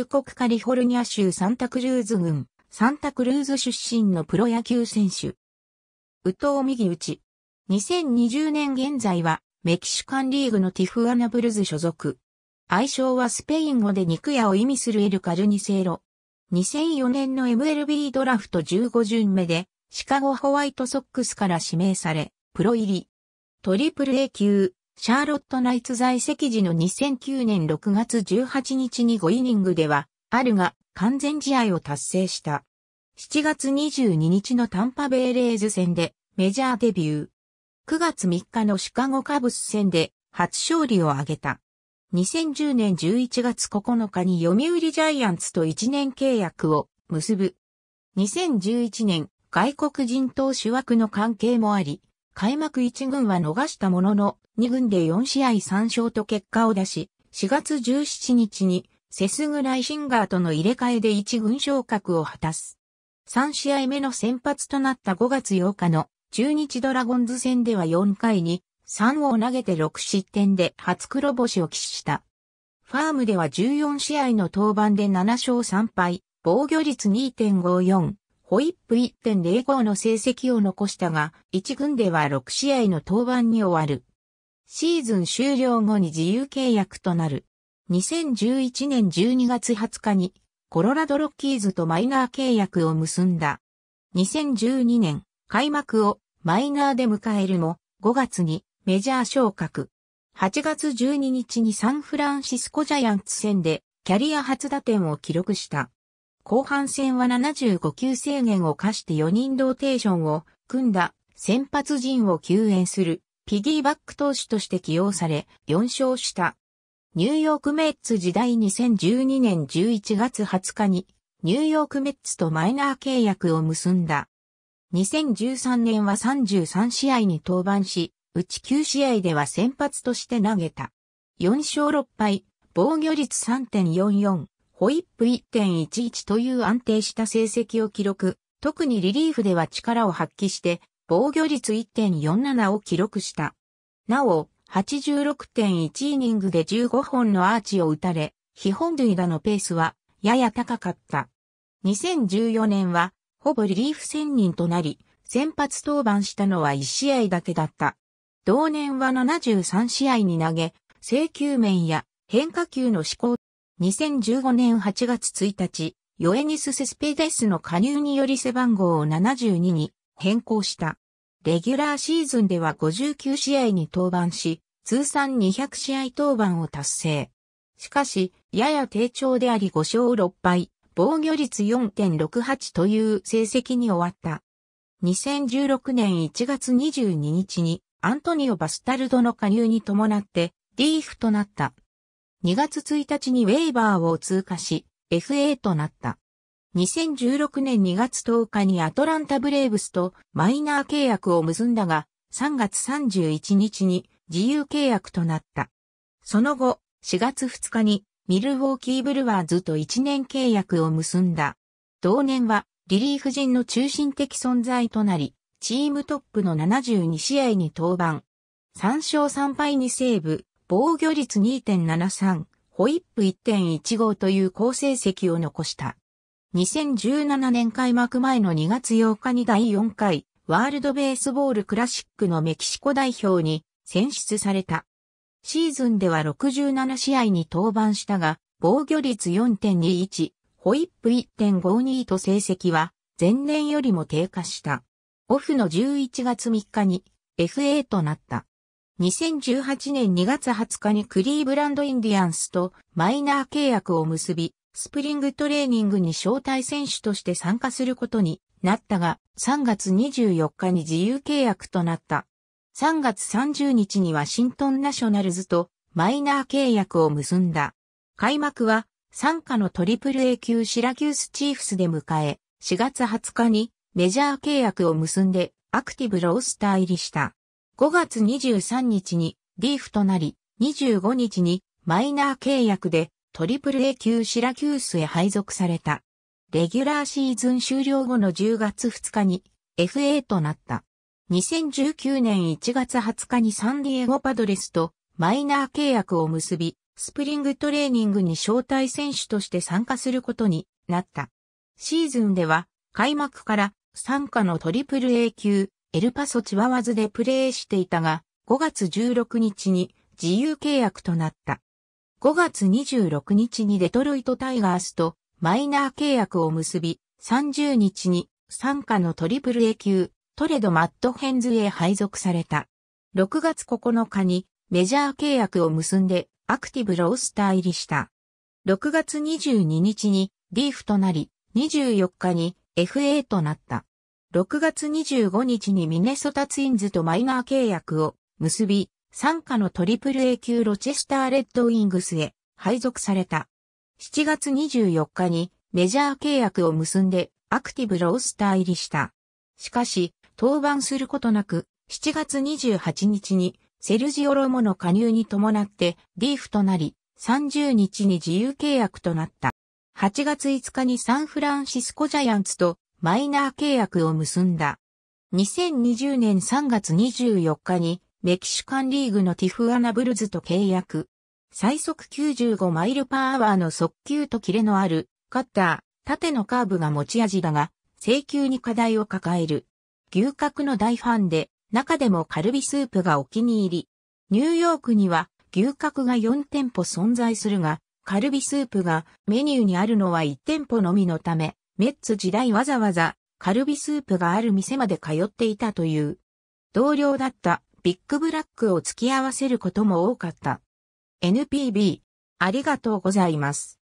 中国カリフォルニア州サンタクルーズ郡、サンタクルーズ出身のプロ野球選手。宇藤右内。ち。2020年現在は、メキシカンリーグのティフアナブルズ所属。愛称はスペイン語で肉屋を意味するエルカルニセーロ。2004年の MLB ドラフト15巡目で、シカゴホワイトソックスから指名され、プロ入り。トリプル A 級、シャーロットナイツ在籍時の2009年6月18日に5イニングでは、あるが完全試合を達成した。7月22日のタンパベイレーズ戦でメジャーデビュー。9月3日のシカゴカブス戦で初勝利を挙げた。2010年11月9日に読売ジャイアンツと1年契約を結ぶ。2011年外国人投手枠の関係もあり、開幕1軍は逃したものの、2軍で4試合3勝と結果を出し、4月17日にセスグライシンガーとの入れ替えで1軍昇格を果たす。3試合目の先発となった5月8日の中日ドラゴンズ戦では4回に3を投げて6失点で初黒星を喫した。ファームでは14試合の登板で7勝3敗、防御率2.54、ホイップ1.05の成績を残したが、1軍では6試合の登板に終わる。シーズン終了後に自由契約となる。2011年12月20日に、コロラドロッキーズとマイナー契約を結んだ。2012年、開幕をマイナーで迎えるも、5月にメジャー昇格。8月12日にサンフランシスコジャイアンツ戦でキャリア初打点を記録した。後半戦は75球制限を課して4人ローテーションを組んだ先発陣を救援するピギーバック投手として起用され4勝した。ニューヨークメッツ時代2012年11月20日にニューヨークメッツとマイナー契約を結んだ。2013年は33試合に登板し、うち9試合では先発として投げた。4勝6敗、防御率3.44、ホイップ1.11という安定した成績を記録、特にリリーフでは力を発揮して、防御率1.47を記録した。なお、86.1イニングで15本のアーチを打たれ、基本塁打のペースはやや高かった。2014年は、ほぼリリーフ専人となり、先発登板したのは1試合だけだった。同年は73試合に投げ、制球面や変化球の試行2015年8月1日、ヨエニス・セスペデスの加入により背番号を72に変更した。レギュラーシーズンでは59試合に登板し、通算200試合登板を達成。しかし、やや低調であり5勝6敗、防御率4.68という成績に終わった。2016年1月22日にアントニオ・バスタルドの加入に伴ってリーフとなった。2月1日にウェイバーを通過し、FA となった。2016年2月10日にアトランタブレーブスとマイナー契約を結んだが、3月31日に自由契約となった。その後、4月2日にミルウォーキーブルワーズと1年契約を結んだ。同年はリリーフ陣の中心的存在となり、チームトップの72試合に登板。3勝3敗にセーブ、防御率2.73、ホイップ1.15という好成績を残した。2017年開幕前の2月8日に第4回ワールドベースボールクラシックのメキシコ代表に選出された。シーズンでは67試合に登板したが、防御率4.21、ホイップ1.52と成績は前年よりも低下した。オフの11月3日に FA となった。2018年2月20日にクリーブランドインディアンスとマイナー契約を結び、スプリングトレーニングに招待選手として参加することになったが、3月24日に自由契約となった。3月30日にワシントンナショナルズとマイナー契約を結んだ。開幕は、参加のトリプル A 級シラキュースチーフスで迎え、4月20日にメジャー契約を結んでアクティブロースター入りした。5月23日にリーフとなり、25日にマイナー契約でトリプル A 級シラキュースへ配属された。レギュラーシーズン終了後の10月2日に FA となった。2019年1月20日にサンディエゴパドレスとマイナー契約を結び、スプリングトレーニングに招待選手として参加することになった。シーズンでは開幕から参加のトリプル A 級エルパソチワワズでプレーしていたが、5月16日に自由契約となった。5月26日にデトロイトタイガースとマイナー契約を結び、30日に参加のトリプル A 級トレドマットヘンズへ配属された。6月9日にメジャー契約を結んでアクティブロースター入りした。6月22日にリーフとなり、24日に FA となった。6月25日にミネソタツインズとマイナー契約を結び、参加のトリプル A 級ロチェスターレッドウィングスへ配属された。7月24日にメジャー契約を結んでアクティブロースター入りした。しかし、登板することなく、7月28日にセルジオロモの加入に伴ってリーフとなり、30日に自由契約となった。8月5日にサンフランシスコジャイアンツとマイナー契約を結んだ。2020年3月24日にメキシカンリーグのティフアナブルズと契約。最速95マイルパーアワーの速球とキレのあるカッター、縦のカーブが持ち味だが、請求に課題を抱える。牛角の大ファンで、中でもカルビスープがお気に入り。ニューヨークには牛角が4店舗存在するが、カルビスープがメニューにあるのは1店舗のみのため、メッツ時代わざわざカルビスープがある店まで通っていたという。同僚だったビッグブラックを付き合わせることも多かった。NPB、ありがとうございます。